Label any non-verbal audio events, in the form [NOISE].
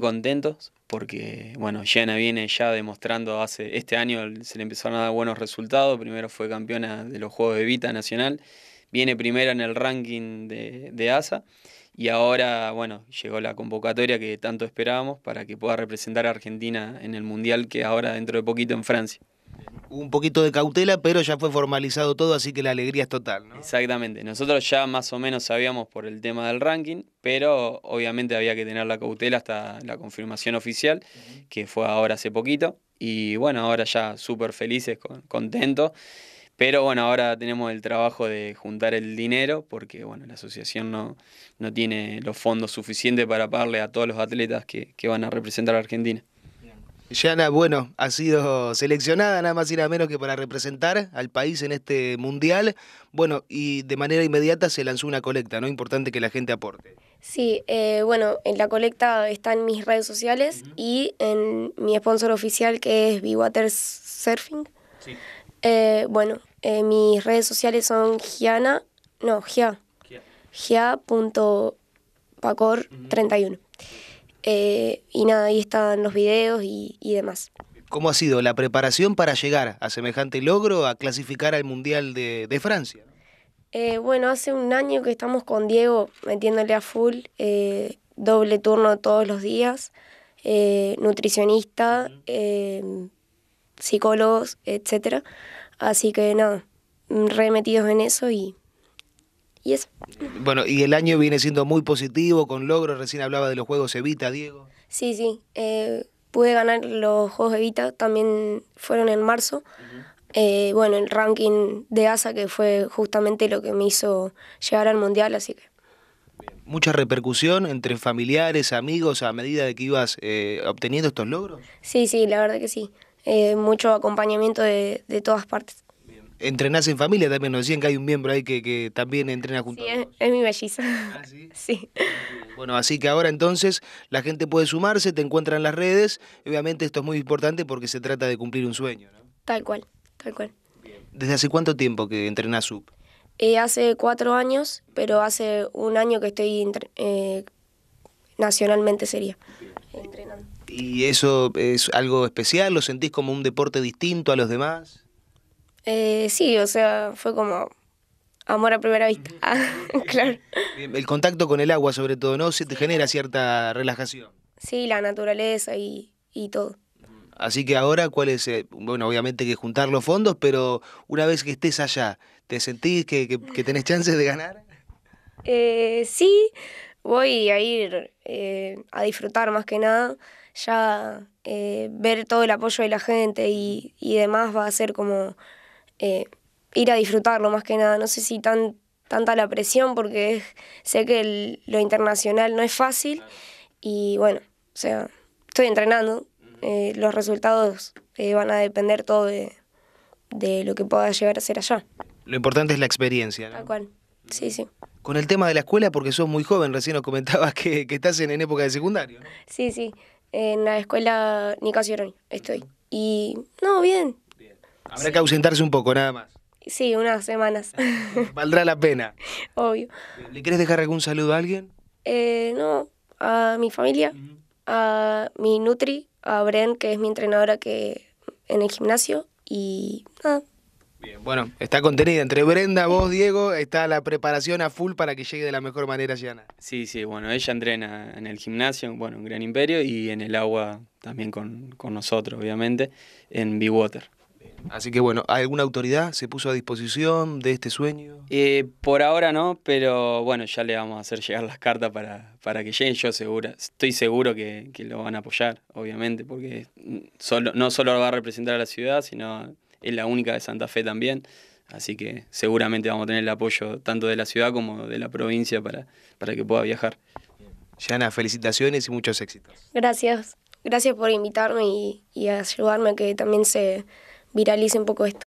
contentos porque, bueno, llena viene ya demostrando hace este año, se le empezaron a dar buenos resultados. Primero fue campeona de los Juegos de Vita Nacional, viene primero en el ranking de, de ASA y ahora, bueno, llegó la convocatoria que tanto esperábamos para que pueda representar a Argentina en el Mundial que ahora dentro de poquito en Francia un poquito de cautela, pero ya fue formalizado todo, así que la alegría es total. ¿no? Exactamente, nosotros ya más o menos sabíamos por el tema del ranking, pero obviamente había que tener la cautela hasta la confirmación oficial, que fue ahora hace poquito, y bueno, ahora ya súper felices, contentos. Pero bueno, ahora tenemos el trabajo de juntar el dinero porque bueno, la asociación no, no tiene los fondos suficientes para pagarle a todos los atletas que, que van a representar a Argentina. Yana, bueno, ha sido seleccionada nada más y nada menos que para representar al país en este mundial. Bueno, y de manera inmediata se lanzó una colecta, ¿no? Importante que la gente aporte. Sí, eh, bueno, en la colecta están mis redes sociales y en mi sponsor oficial que es B-Water Surfing. Sí. Eh, bueno, eh, mis redes sociales son Giana, no, Gia, Gia.pacor31. Gia y nada, ahí están los videos y, demás. ¿Cómo ha sido la preparación para llegar a semejante logro, a clasificar al Mundial de, Francia? Eh, bueno, hace un año que estamos con Diego metiéndole a full, eh, doble turno todos los días, eh, nutricionista, em, psicólogos, etc. Así que nada, remetidos en eso y y Bueno, y el año viene siendo muy positivo, con logros. Recién hablaba de los Juegos Evita, Diego. Sí, sí. Eh, pude ganar los Juegos Evita, también fueron en marzo. Eh, bueno, el ranking de ASA, que fue justamente lo que me hizo llegar al Mundial, así que... ¿Mucha repercusión entre familiares, amigos, a medida de que ibas eh, obteniendo estos logros? Sí, sí, la verdad que sí. mucho acompañamiento de, de todas partes entrenás en familia también, nos decían que hay un miembro ahí que, también entrena junto Es, mi belliza. ¿Ah, sí? [LAUGHS] sí? Bueno, así que ahora entonces la gente puede sumarse, te encuentran en las redes. Obviamente esto es muy importante porque se trata de cumplir un sueño, ¿no? Tal cual, tal cual. ¿Desde hace cuánto tiempo que entrenás sub? Eh, hace cuatro años, pero hace un año que estoy eh, nacionalmente sería entrenando. ¿Y eso es algo especial? ¿Lo sentís como un deporte distinto a los demás? Eh, sí, o sea, fue como amor a primera vista. [LAUGHS] Ah, claro. El contacto con el agua, sobre todo, ¿no? Se te genera cierta relajación. Sí, la naturaleza y, todo. Así que ahora, ¿cuál es? Eh, bueno, obviamente hay que juntar los fondos, pero una vez que estés allá, ¿te sentís que, tenés chances de ganar? Eh, sí, voy a ir eh, a disfrutar más que nada. Ya ver todo el apoyo de la gente y, y demás va a ser como eh, ir a disfrutarlo más que nada. No sé si tan, tanta la presión porque sé que lo internacional no es fácil y bueno, o sea, estoy entrenando. Eh, los resultados eh, van a depender todo de, lo que pueda llegar a ser allá. Lo importante es la experiencia. Tal cual, sí, sí. Con el tema de la escuela, porque sos muy joven, recién nos comentabas que, estás en, en, época de secundario. Sí, sí, en la escuela Nicasio casi estoy. Y no, bien, Habrá que ausentarse un poco, nada más. Sí, unas semanas. [LAUGHS] Valdrá la pena. Obvio. ¿Le quieres dejar algún saludo a alguien? Eh, no, a mi familia, a mi Nutri, a Bren, que es mi entrenadora que en el gimnasio, y nada. Bien, bueno, está contenida. Entre Brenda, vos, Diego, está la preparación a full para que llegue de la mejor manera Siana. Sí, sí, bueno, ella entrena en el gimnasio, bueno, en Gran Imperio, y en el agua también con, nosotros, obviamente, en B Water. Así que bueno, ¿alguna autoridad se puso a disposición de este sueño? Eh, por ahora no, pero bueno, ya le vamos a hacer llegar las cartas para, para que lleguen. Yo segura, estoy seguro que, lo van a apoyar, obviamente, porque solo, no solo va a representar a la ciudad, sino es la única de Santa Fe también. Así que seguramente vamos a tener el apoyo tanto de la ciudad como de la provincia para, para que pueda viajar. Yana, felicitaciones y muchos éxitos. Gracias. Gracias por invitarme y, y ayudarme que también se, viralice un poco esto.